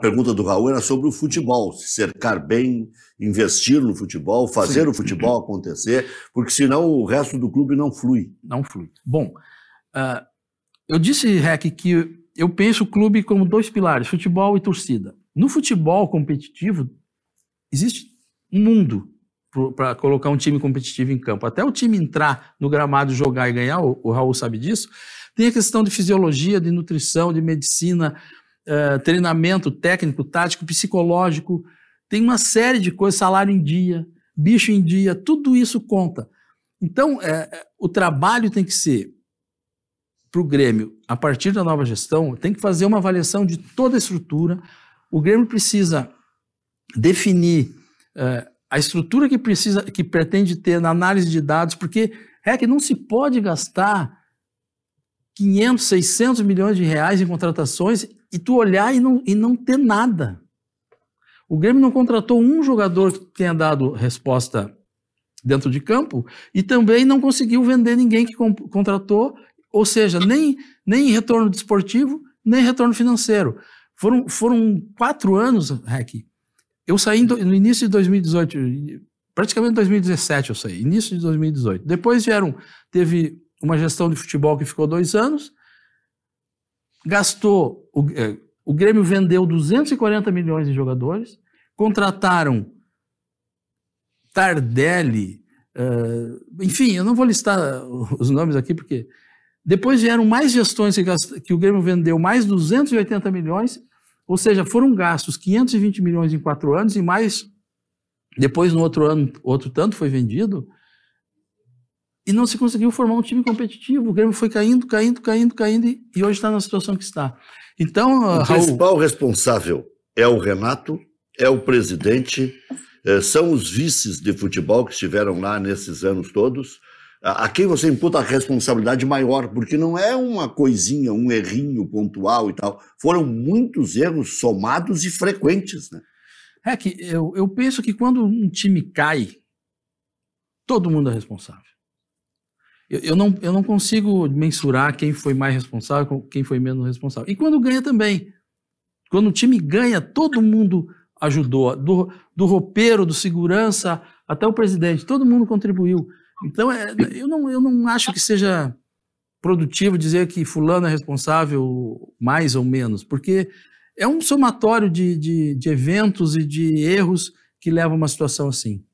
pergunta do Raul era sobre o futebol, se cercar bem, investir no futebol, fazer Sim. o futebol acontecer, porque senão o resto do clube não flui. Não flui. Bom, uh, eu disse, Rec, que eu penso o clube como dois pilares, futebol e torcida. No futebol competitivo, existe um mundo para colocar um time competitivo em campo. Até o time entrar no gramado, jogar e ganhar, o, o Raul sabe disso, tem a questão de fisiologia, de nutrição, de medicina, uh, treinamento técnico, tático, psicológico, tem uma série de coisas, salário em dia, bicho em dia, tudo isso conta. Então, eh, eh, o trabalho tem que ser para o Grêmio, a partir da nova gestão, tem que fazer uma avaliação de toda a estrutura. O Grêmio precisa definir uh, a estrutura que precisa, que pretende ter na análise de dados, porque é que não se pode gastar 500, 600 milhões de reais em contratações e tu olhar e não, e não ter nada. O Grêmio não contratou um jogador que tenha dado resposta dentro de campo e também não conseguiu vender ninguém que contratou, ou seja, nem, nem retorno desportivo, nem retorno financeiro. Foram, foram quatro anos, Rec. Eu saí no início de 2018, praticamente 2017 eu saí, início de 2018. Depois vieram, teve uma gestão de futebol que ficou dois anos, gastou. O, é, o Grêmio vendeu 240 milhões de jogadores, contrataram Tardelli, uh, enfim, eu não vou listar os nomes aqui porque. Depois vieram mais gestões que, gast... que o Grêmio vendeu mais 280 milhões, ou seja, foram gastos 520 milhões em quatro anos e mais depois, no outro ano, outro tanto foi vendido e não se conseguiu formar um time competitivo. O Grêmio foi caindo, caindo, caindo, caindo e, hoje está na situação que está. Então, ah, o Raul... principal responsável é o Renato, é o presidente, eh, são os vices de futebol que estiveram lá nesses anos todos. A quem você imputa a responsabilidade maior, porque não é uma coisinha, um errinho pontual e tal. Foram muitos erros somados e frequentes, né? É que eu, eu penso que quando um time cai, todo mundo é responsável. Eu, eu, não, eu não consigo mensurar quem foi mais responsável, quem foi menos responsável. E quando ganha também. Quando o time ganha, todo mundo ajudou. Do, do roupeiro, do segurança, até o presidente, todo mundo contribuiu. Então, é, eu, não, eu não acho que seja produtivo dizer que fulano é responsável mais ou menos, porque é um somatório de, de, de eventos e de erros que leva a uma situação assim.